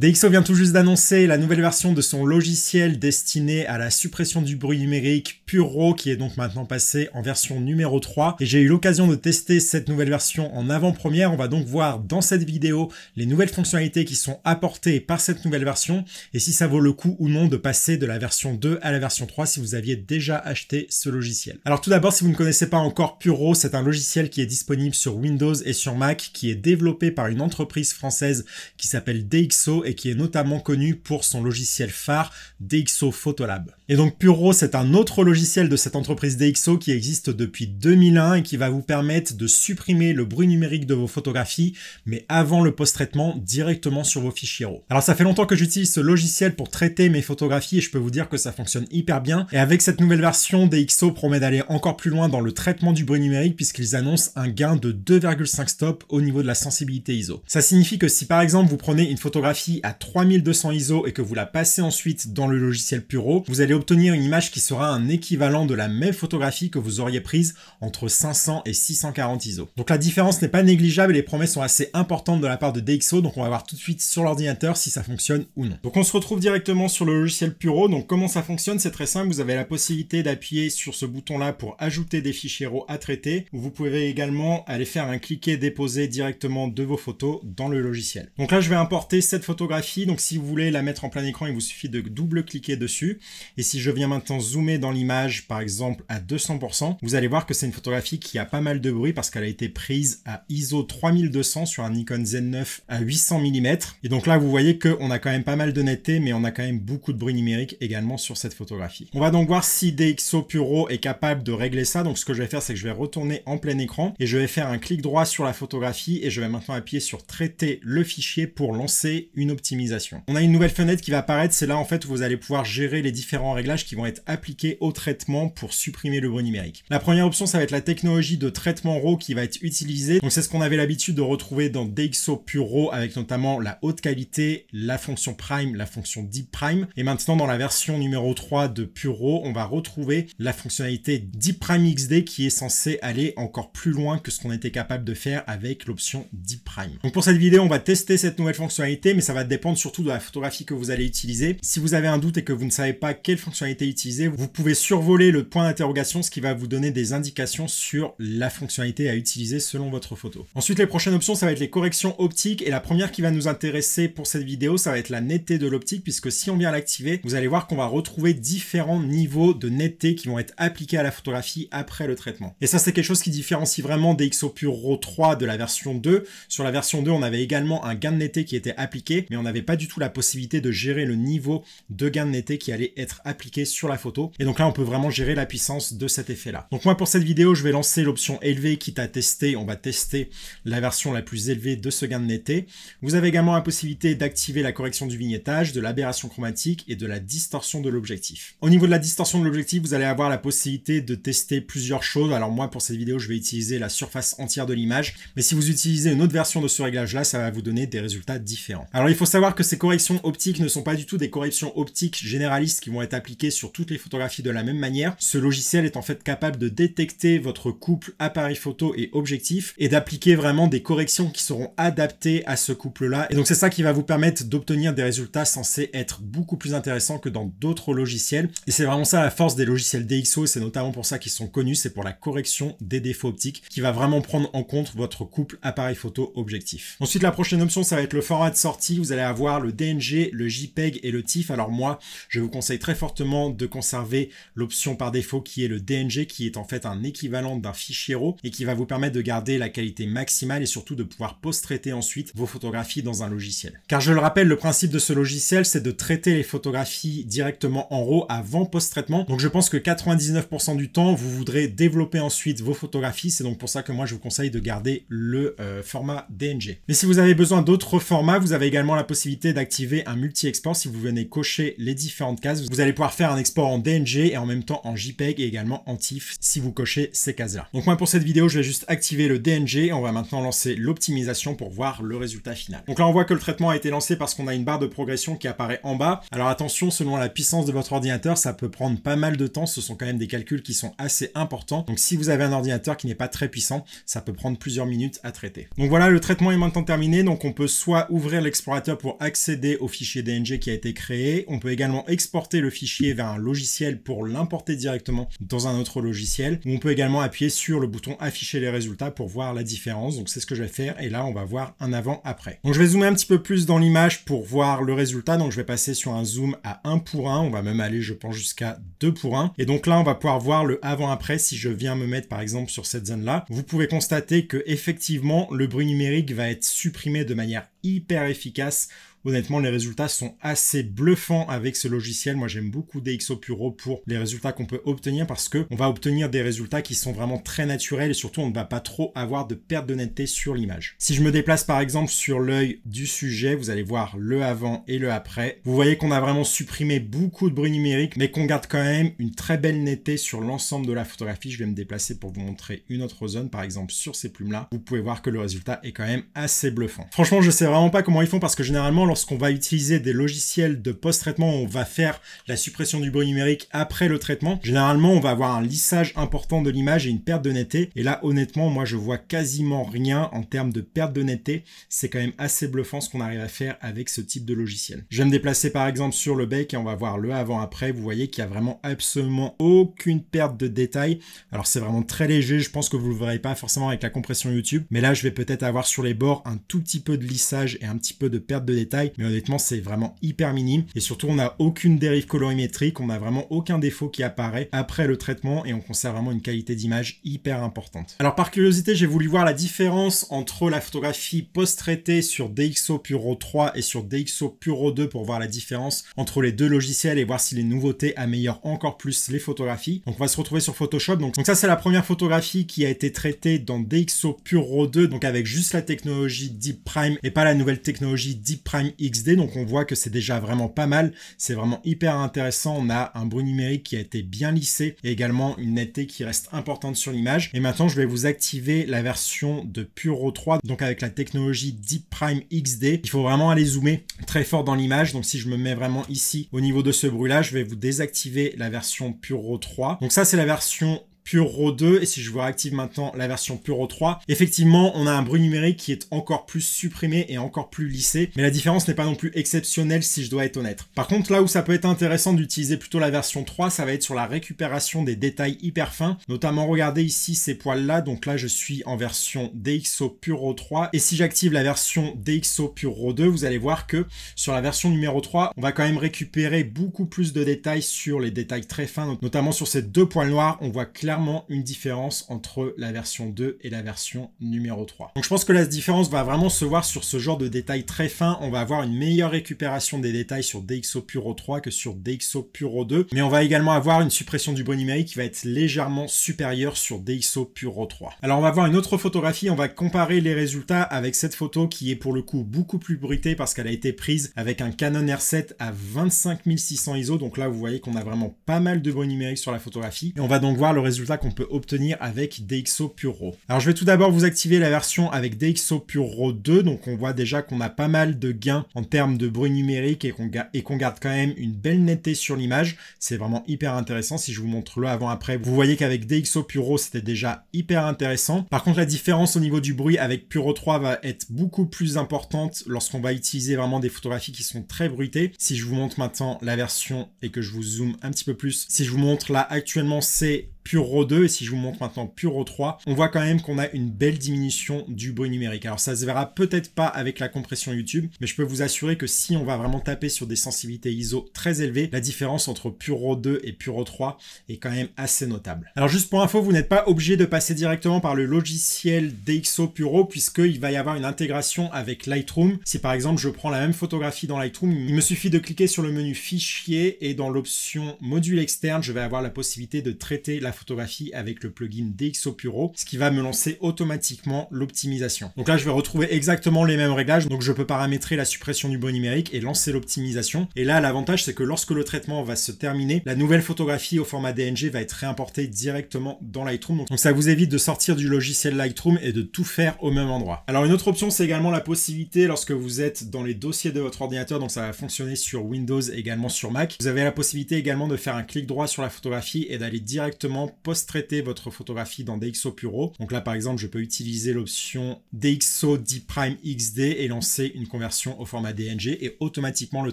DxO vient tout juste d'annoncer la nouvelle version de son logiciel destiné à la suppression du bruit numérique Puro qui est donc maintenant passé en version numéro 3 et j'ai eu l'occasion de tester cette nouvelle version en avant-première. On va donc voir dans cette vidéo les nouvelles fonctionnalités qui sont apportées par cette nouvelle version et si ça vaut le coup ou non de passer de la version 2 à la version 3 si vous aviez déjà acheté ce logiciel. Alors tout d'abord si vous ne connaissez pas encore Puro, c'est un logiciel qui est disponible sur Windows et sur Mac qui est développé par une entreprise française qui s'appelle DxO et qui est notamment connu pour son logiciel phare DxO Photolab. Et donc Puro, c'est un autre logiciel de cette entreprise DxO qui existe depuis 2001 et qui va vous permettre de supprimer le bruit numérique de vos photographies, mais avant le post-traitement directement sur vos fichiers RAW. Alors ça fait longtemps que j'utilise ce logiciel pour traiter mes photographies et je peux vous dire que ça fonctionne hyper bien. Et avec cette nouvelle version, DxO promet d'aller encore plus loin dans le traitement du bruit numérique puisqu'ils annoncent un gain de 2,5 stops au niveau de la sensibilité ISO. Ça signifie que si par exemple vous prenez une photographie à 3200 ISO et que vous la passez ensuite dans le logiciel Puro, vous allez obtenir une image qui sera un équivalent de la même photographie que vous auriez prise entre 500 et 640 ISO. Donc la différence n'est pas négligeable et les promesses sont assez importantes de la part de DxO, donc on va voir tout de suite sur l'ordinateur si ça fonctionne ou non. Donc on se retrouve directement sur le logiciel Puro, donc comment ça fonctionne c'est très simple, vous avez la possibilité d'appuyer sur ce bouton là pour ajouter des fichiers RAW à traiter, vous pouvez également aller faire un cliquer déposer directement de vos photos dans le logiciel. Donc là je vais importer cette photo donc si vous voulez la mettre en plein écran, il vous suffit de double-cliquer dessus. Et si je viens maintenant zoomer dans l'image, par exemple à 200%, vous allez voir que c'est une photographie qui a pas mal de bruit parce qu'elle a été prise à ISO 3200 sur un Nikon Z9 à 800 mm. Et donc là, vous voyez qu'on a quand même pas mal de netteté, mais on a quand même beaucoup de bruit numérique également sur cette photographie. On va donc voir si DxO Puro est capable de régler ça. Donc ce que je vais faire, c'est que je vais retourner en plein écran et je vais faire un clic droit sur la photographie et je vais maintenant appuyer sur traiter le fichier pour lancer une optimisation. On a une nouvelle fenêtre qui va apparaître, c'est là en fait où vous allez pouvoir gérer les différents réglages qui vont être appliqués au traitement pour supprimer le bruit numérique. La première option, ça va être la technologie de traitement RAW qui va être utilisée. Donc c'est ce qu'on avait l'habitude de retrouver dans DxO Pure RAW avec notamment la haute qualité, la fonction prime, la fonction deep prime. Et maintenant dans la version numéro 3 de Pure RAW, on va retrouver la fonctionnalité deep prime XD qui est censée aller encore plus loin que ce qu'on était capable de faire avec l'option deep prime. Donc pour cette vidéo, on va tester cette nouvelle fonctionnalité, mais ça va dépendre surtout de la photographie que vous allez utiliser. Si vous avez un doute et que vous ne savez pas quelle fonctionnalité utiliser, vous pouvez survoler le point d'interrogation, ce qui va vous donner des indications sur la fonctionnalité à utiliser selon votre photo. Ensuite, les prochaines options, ça va être les corrections optiques. Et la première qui va nous intéresser pour cette vidéo, ça va être la netteté de l'optique, puisque si on vient l'activer, vous allez voir qu'on va retrouver différents niveaux de netteté qui vont être appliqués à la photographie après le traitement. Et ça, c'est quelque chose qui différencie vraiment des Pure Raw 3 de la version 2. Sur la version 2, on avait également un gain de netteté qui était appliqué mais on n'avait pas du tout la possibilité de gérer le niveau de gain de netteté qui allait être appliqué sur la photo. Et donc là, on peut vraiment gérer la puissance de cet effet-là. Donc moi, pour cette vidéo, je vais lancer l'option élevée, quitte à tester, on va tester la version la plus élevée de ce gain de netteté. Vous avez également la possibilité d'activer la correction du vignettage, de l'aberration chromatique et de la distorsion de l'objectif. Au niveau de la distorsion de l'objectif, vous allez avoir la possibilité de tester plusieurs choses. Alors moi, pour cette vidéo, je vais utiliser la surface entière de l'image. Mais si vous utilisez une autre version de ce réglage-là, ça va vous donner des résultats différents. Alors il faut faut savoir que ces corrections optiques ne sont pas du tout des corrections optiques généralistes qui vont être appliquées sur toutes les photographies de la même manière. Ce logiciel est en fait capable de détecter votre couple appareil photo et objectif et d'appliquer vraiment des corrections qui seront adaptées à ce couple-là. Et donc c'est ça qui va vous permettre d'obtenir des résultats censés être beaucoup plus intéressants que dans d'autres logiciels. Et c'est vraiment ça la force des logiciels DxO, c'est notamment pour ça qu'ils sont connus, c'est pour la correction des défauts optiques qui va vraiment prendre en compte votre couple appareil photo objectif. Ensuite la prochaine option ça va être le format de sortie allez avoir le DNG, le JPEG et le TIFF. Alors moi, je vous conseille très fortement de conserver l'option par défaut qui est le DNG, qui est en fait un équivalent d'un fichier RAW et qui va vous permettre de garder la qualité maximale et surtout de pouvoir post-traiter ensuite vos photographies dans un logiciel. Car je le rappelle, le principe de ce logiciel, c'est de traiter les photographies directement en RAW avant post-traitement. Donc je pense que 99% du temps, vous voudrez développer ensuite vos photographies. C'est donc pour ça que moi, je vous conseille de garder le euh, format DNG. Mais si vous avez besoin d'autres formats, vous avez également possibilité d'activer un multi-export. Si vous venez cocher les différentes cases, vous allez pouvoir faire un export en DNG et en même temps en JPEG et également en TIFF si vous cochez ces cases-là. Donc moi pour cette vidéo, je vais juste activer le DNG on va maintenant lancer l'optimisation pour voir le résultat final. Donc là, on voit que le traitement a été lancé parce qu'on a une barre de progression qui apparaît en bas. Alors attention, selon la puissance de votre ordinateur, ça peut prendre pas mal de temps. Ce sont quand même des calculs qui sont assez importants. Donc si vous avez un ordinateur qui n'est pas très puissant, ça peut prendre plusieurs minutes à traiter. Donc voilà, le traitement est maintenant terminé. Donc on peut soit ouvrir l'explorateur pour accéder au fichier DNG qui a été créé. On peut également exporter le fichier vers un logiciel pour l'importer directement dans un autre logiciel. On peut également appuyer sur le bouton afficher les résultats pour voir la différence. Donc c'est ce que je vais faire et là on va voir un avant après. Donc je vais zoomer un petit peu plus dans l'image pour voir le résultat. Donc je vais passer sur un zoom à 1 pour 1. On va même aller je pense jusqu'à 2 pour 1. Et donc là on va pouvoir voir le avant après si je viens me mettre par exemple sur cette zone là. Vous pouvez constater que effectivement le bruit numérique va être supprimé de manière hyper efficace Yes. Honnêtement, les résultats sont assez bluffants avec ce logiciel. Moi, j'aime beaucoup DxO Puro pour les résultats qu'on peut obtenir parce que on va obtenir des résultats qui sont vraiment très naturels et surtout on ne va pas trop avoir de perte de netteté sur l'image. Si je me déplace par exemple sur l'œil du sujet, vous allez voir le avant et le après. Vous voyez qu'on a vraiment supprimé beaucoup de bruit numérique, mais qu'on garde quand même une très belle netteté sur l'ensemble de la photographie. Je vais me déplacer pour vous montrer une autre zone, par exemple sur ces plumes-là. Vous pouvez voir que le résultat est quand même assez bluffant. Franchement, je sais vraiment pas comment ils font parce que généralement lorsqu'on va utiliser des logiciels de post-traitement, on va faire la suppression du bruit numérique après le traitement. Généralement, on va avoir un lissage important de l'image et une perte de netteté. Et là, honnêtement, moi, je vois quasiment rien en termes de perte de netteté. C'est quand même assez bluffant ce qu'on arrive à faire avec ce type de logiciel. Je vais me déplacer par exemple sur le bec et on va voir le avant-après. Vous voyez qu'il y a vraiment absolument aucune perte de détail. Alors, c'est vraiment très léger. Je pense que vous ne le verrez pas forcément avec la compression YouTube. Mais là, je vais peut-être avoir sur les bords un tout petit peu de lissage et un petit peu de perte de détail mais honnêtement, c'est vraiment hyper minime. Et surtout, on n'a aucune dérive colorimétrique, on n'a vraiment aucun défaut qui apparaît après le traitement et on conserve vraiment une qualité d'image hyper importante. Alors, par curiosité, j'ai voulu voir la différence entre la photographie post-traitée sur DxO Puro 3 et sur DxO Puro 2 pour voir la différence entre les deux logiciels et voir si les nouveautés améliorent encore plus les photographies. Donc, on va se retrouver sur Photoshop. Donc, donc ça, c'est la première photographie qui a été traitée dans DxO Puro 2, donc avec juste la technologie Deep Prime et pas la nouvelle technologie Deep Prime XD. Donc on voit que c'est déjà vraiment pas mal. C'est vraiment hyper intéressant. On a un bruit numérique qui a été bien lissé et également une netteté qui reste importante sur l'image. Et maintenant, je vais vous activer la version de Puro 3, donc avec la technologie Deep Prime XD. Il faut vraiment aller zoomer très fort dans l'image. Donc si je me mets vraiment ici au niveau de ce bruit-là, je vais vous désactiver la version Puro 3. Donc ça, c'est la version Puro 2 et si je vous réactive maintenant la version Puro 3, effectivement on a un bruit numérique qui est encore plus supprimé et encore plus lissé, mais la différence n'est pas non plus exceptionnelle si je dois être honnête. Par contre là où ça peut être intéressant d'utiliser plutôt la version 3, ça va être sur la récupération des détails hyper fins, notamment regardez ici ces poils là, donc là je suis en version DxO Puro 3 et si j'active la version DxO Puro 2, vous allez voir que sur la version numéro 3, on va quand même récupérer beaucoup plus de détails sur les détails très fins, notamment sur ces deux poils noirs, on voit clairement une différence entre la version 2 et la version numéro 3. Donc je pense que la différence va vraiment se voir sur ce genre de détails très fins. On va avoir une meilleure récupération des détails sur DxO Puro 3 que sur DxO Puro 2, mais on va également avoir une suppression du bruit numérique qui va être légèrement supérieure sur DxO Puro 3. Alors on va voir une autre photographie, on va comparer les résultats avec cette photo qui est pour le coup beaucoup plus bruitée parce qu'elle a été prise avec un Canon R7 à 25600 ISO, donc là vous voyez qu'on a vraiment pas mal de bruit numérique sur la photographie. Et on va donc voir le résultat qu'on peut obtenir avec DxO Pure Alors je vais tout d'abord vous activer la version avec DxO Pure 2, donc on voit déjà qu'on a pas mal de gains en termes de bruit numérique et qu'on qu'on garde quand même une belle netteté sur l'image. C'est vraiment hyper intéressant, si je vous montre le avant-après, vous voyez qu'avec DxO Pure c'était déjà hyper intéressant. Par contre la différence au niveau du bruit avec Puro 3 va être beaucoup plus importante lorsqu'on va utiliser vraiment des photographies qui sont très bruitées. Si je vous montre maintenant la version et que je vous zoome un petit peu plus, si je vous montre là actuellement c'est Puro 2 et si je vous montre maintenant Puro 3, on voit quand même qu'on a une belle diminution du bruit numérique. Alors ça se verra peut-être pas avec la compression YouTube, mais je peux vous assurer que si on va vraiment taper sur des sensibilités ISO très élevées, la différence entre Puro 2 et Puro 3 est quand même assez notable. Alors juste pour info, vous n'êtes pas obligé de passer directement par le logiciel DxO Puro puisqu'il va y avoir une intégration avec Lightroom. Si par exemple je prends la même photographie dans Lightroom, il me suffit de cliquer sur le menu fichier et dans l'option module externe, je vais avoir la possibilité de traiter la photographie avec le plugin DxOPuro, ce qui va me lancer automatiquement l'optimisation. Donc là, je vais retrouver exactement les mêmes réglages, donc je peux paramétrer la suppression du bon numérique et lancer l'optimisation. Et là, l'avantage, c'est que lorsque le traitement va se terminer, la nouvelle photographie au format DNG va être réimportée directement dans Lightroom. donc ça vous évite de sortir du logiciel Lightroom et de tout faire au même endroit. Alors une autre option, c'est également la possibilité, lorsque vous êtes dans les dossiers de votre ordinateur, donc ça va fonctionner sur Windows et également sur Mac, vous avez la possibilité également de faire un clic droit sur la photographie et d'aller directement post-traiter votre photographie dans DxO Puro. Donc là, par exemple, je peux utiliser l'option DxO Prime XD et lancer une conversion au format DNG et automatiquement le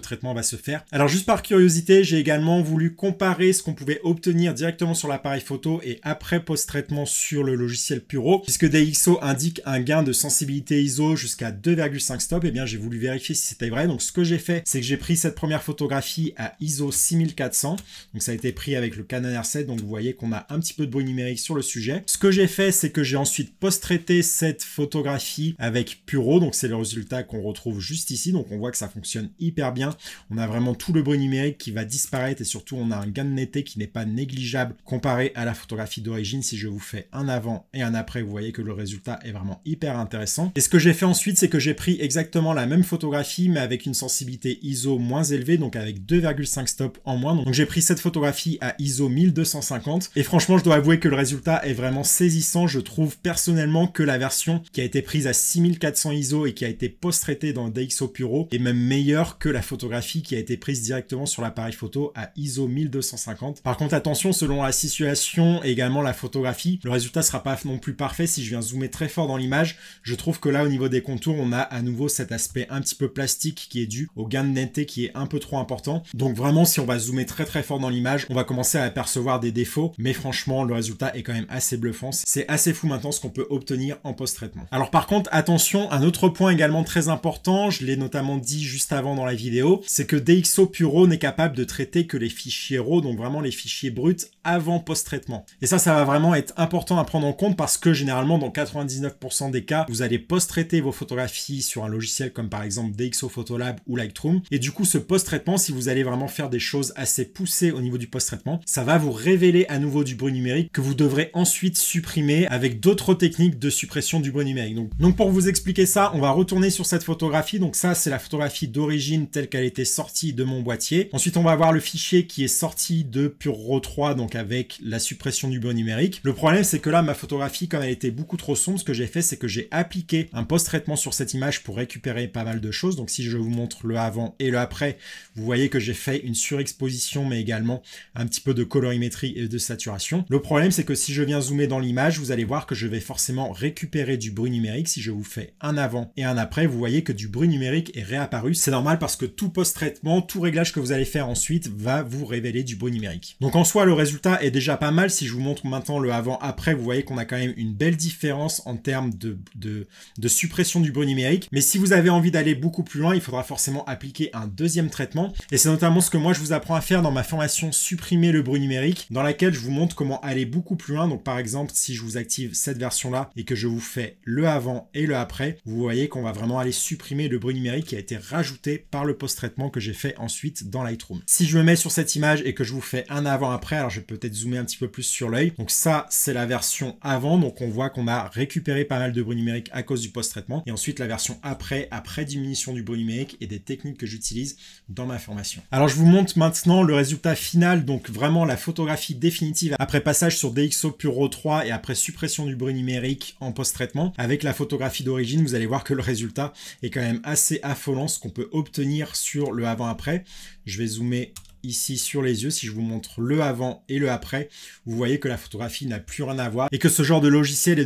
traitement va se faire. Alors juste par curiosité, j'ai également voulu comparer ce qu'on pouvait obtenir directement sur l'appareil photo et après post-traitement sur le logiciel Puro. Puisque DxO indique un gain de sensibilité ISO jusqu'à 2,5 stops, et eh bien j'ai voulu vérifier si c'était vrai. Donc ce que j'ai fait, c'est que j'ai pris cette première photographie à ISO 6400. Donc ça a été pris avec le Canon R7. Donc vous voyez qu'on a un petit peu de bruit numérique sur le sujet. Ce que j'ai fait, c'est que j'ai ensuite post-traité cette photographie avec Puro, donc c'est le résultat qu'on retrouve juste ici, donc on voit que ça fonctionne hyper bien. On a vraiment tout le bruit numérique qui va disparaître et surtout on a un gain de netteté qui n'est pas négligeable comparé à la photographie d'origine. Si je vous fais un avant et un après, vous voyez que le résultat est vraiment hyper intéressant. Et ce que j'ai fait ensuite, c'est que j'ai pris exactement la même photographie, mais avec une sensibilité ISO moins élevée, donc avec 2,5 stops en moins. Donc j'ai pris cette photographie à ISO 1250 et franchement, je dois avouer que le résultat est vraiment saisissant. Je trouve personnellement que la version qui a été prise à 6400 ISO et qui a été post-traitée dans le DxO Puro est même meilleure que la photographie qui a été prise directement sur l'appareil photo à ISO 1250. Par contre, attention, selon la situation et également la photographie, le résultat ne sera pas non plus parfait. Si je viens zoomer très fort dans l'image, je trouve que là, au niveau des contours, on a à nouveau cet aspect un petit peu plastique qui est dû au gain de netteté qui est un peu trop important. Donc vraiment, si on va zoomer très très fort dans l'image, on va commencer à apercevoir des défauts. Mais franchement, le résultat est quand même assez bluffant. C'est assez fou maintenant ce qu'on peut obtenir en post-traitement. Alors par contre, attention, un autre point également très important, je l'ai notamment dit juste avant dans la vidéo, c'est que DxO Puro n'est capable de traiter que les fichiers RAW, donc vraiment les fichiers bruts avant post-traitement. Et ça, ça va vraiment être important à prendre en compte parce que généralement, dans 99% des cas, vous allez post-traiter vos photographies sur un logiciel comme par exemple DxO Photolab ou Lightroom. Et du coup, ce post-traitement, si vous allez vraiment faire des choses assez poussées au niveau du post-traitement, ça va vous révéler à nouveau du bruit numérique que vous devrez ensuite supprimer avec d'autres techniques de suppression du bruit numérique. Donc, donc pour vous expliquer ça, on va retourner sur cette photographie. Donc ça, c'est la photographie d'origine telle qu'elle était sortie de mon boîtier. Ensuite, on va avoir le fichier qui est sorti de Pure 3, donc avec la suppression du bruit numérique. Le problème, c'est que là, ma photographie, comme elle était beaucoup trop sombre, ce que j'ai fait, c'est que j'ai appliqué un post-traitement sur cette image pour récupérer pas mal de choses. Donc si je vous montre le avant et le après, vous voyez que j'ai fait une surexposition, mais également un petit peu de colorimétrie et de saturation. Le problème, c'est que si je viens zoomer dans l'image, vous allez voir que je vais forcément récupérer du bruit numérique. Si je vous fais un avant et un après, vous voyez que du bruit numérique est réapparu. C'est normal parce que tout post-traitement, tout réglage que vous allez faire ensuite va vous révéler du bruit numérique. Donc en soi, le résultat est déjà pas mal. Si je vous montre maintenant le avant-après, vous voyez qu'on a quand même une belle différence en termes de, suppression du bruit numérique. Mais si vous avez envie d'aller beaucoup plus loin, il faudra forcément appliquer un deuxième traitement. Et c'est notamment ce que moi je vous apprends à faire dans ma formation Supprimer le bruit numérique, dans laquelle je vous montre comment aller beaucoup plus loin. Donc par exemple, si je vous active cette version-là et que je vous fais le avant et le après, vous voyez qu'on va vraiment aller supprimer le bruit numérique qui a été rajouté par le post-traitement que j'ai fait ensuite dans Lightroom. Si je me mets sur cette image et que je vous fais un avant-après, alors je vais peut-être zoomer un petit peu plus sur l'œil. Donc ça, c'est la version avant. Donc on voit qu'on a récupéré pas mal de bruit numérique à cause du post-traitement. Et ensuite, la version après, après diminution du bruit numérique et des techniques que j'utilise dans ma formation. Alors je vous montre maintenant le résultat final. Donc vraiment la photographie définitive après passage sur DxO Puro 3 et après suppression du bruit numérique en post-traitement. Avec la photographie d'origine, vous allez voir que le résultat est quand même assez affolant ce qu'on peut obtenir sur le avant-après. Je vais zoomer ici sur les yeux, si je vous montre le avant et le après, vous voyez que la photographie n'a plus rien à voir et que ce genre de logiciel et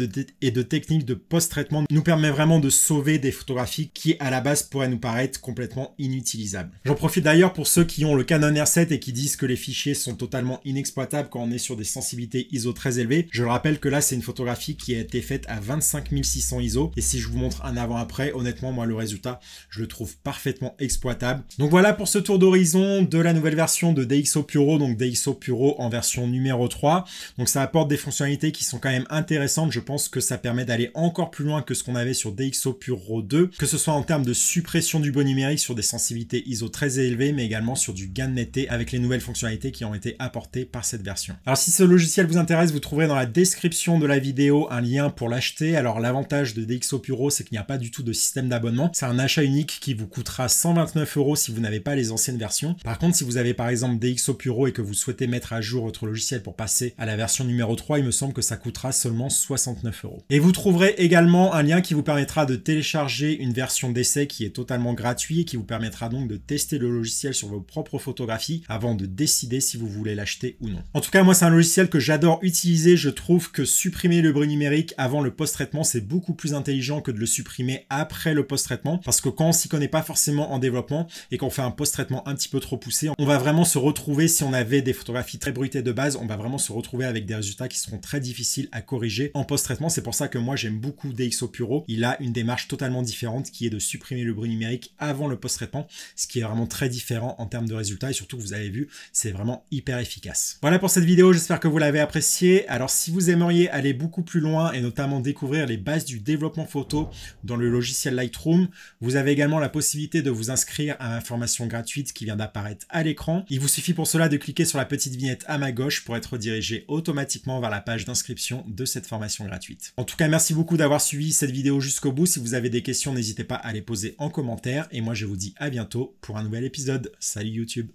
de, de technique de post-traitement nous permet vraiment de sauver des photographies qui à la base pourraient nous paraître complètement inutilisables. J'en profite d'ailleurs pour ceux qui ont le Canon R7 et qui disent que les fichiers sont totalement inexploitables quand on est sur des sensibilités ISO très élevées. Je le rappelle que là c'est une photographie qui a été faite à 25600 ISO et si je vous montre un avant-après, honnêtement moi le résultat je le trouve parfaitement exploitable. Donc voilà pour ce tour d'horizon de la nouvelle version de DxO Puro, donc DxO Puro en version numéro 3. Donc ça apporte des fonctionnalités qui sont quand même intéressantes. Je pense que ça permet d'aller encore plus loin que ce qu'on avait sur DxO Puro 2, que ce soit en termes de suppression du bon numérique sur des sensibilités ISO très élevées, mais également sur du gain de netteté avec les nouvelles fonctionnalités qui ont été apportées par cette version. Alors si ce logiciel vous intéresse, vous trouverez dans la description de la vidéo un lien pour l'acheter. Alors l'avantage de DxO Puro, c'est qu'il n'y a pas du tout de système d'abonnement. C'est un achat unique qui vous coûtera 129 euros si vous n'avez pas les anciennes versions. Par contre, si vous avez par exemple DX au et que vous souhaitez mettre à jour votre logiciel pour passer à la version numéro 3, il me semble que ça coûtera seulement 69 euros. Et vous trouverez également un lien qui vous permettra de télécharger une version d'essai qui est totalement gratuite et qui vous permettra donc de tester le logiciel sur vos propres photographies avant de décider si vous voulez l'acheter ou non. En tout cas, moi c'est un logiciel que j'adore utiliser, je trouve que supprimer le bruit numérique avant le post-traitement, c'est beaucoup plus intelligent que de le supprimer après le post-traitement parce que quand on s'y connaît pas forcément en développement et qu'on fait un post-traitement un petit peu trop poussé, on va vraiment se retrouver, si on avait des photographies très bruitées de base, on va vraiment se retrouver avec des résultats qui seront très difficiles à corriger en post-traitement. C'est pour ça que moi j'aime beaucoup DxO Puro. Il a une démarche totalement différente qui est de supprimer le bruit numérique avant le post-traitement, ce qui est vraiment très différent en termes de résultats et surtout vous avez vu, c'est vraiment hyper efficace. Voilà pour cette vidéo, j'espère que vous l'avez appréciée. Alors si vous aimeriez aller beaucoup plus loin et notamment découvrir les bases du développement photo dans le logiciel Lightroom, vous avez également la possibilité de vous inscrire à l'information gratuite qui vient d'apparaître à l'écran il vous suffit pour cela de cliquer sur la petite vignette à ma gauche pour être redirigé automatiquement vers la page d'inscription de cette formation gratuite. En tout cas, merci beaucoup d'avoir suivi cette vidéo jusqu'au bout. Si vous avez des questions, n'hésitez pas à les poser en commentaire et moi je vous dis à bientôt pour un nouvel épisode. Salut YouTube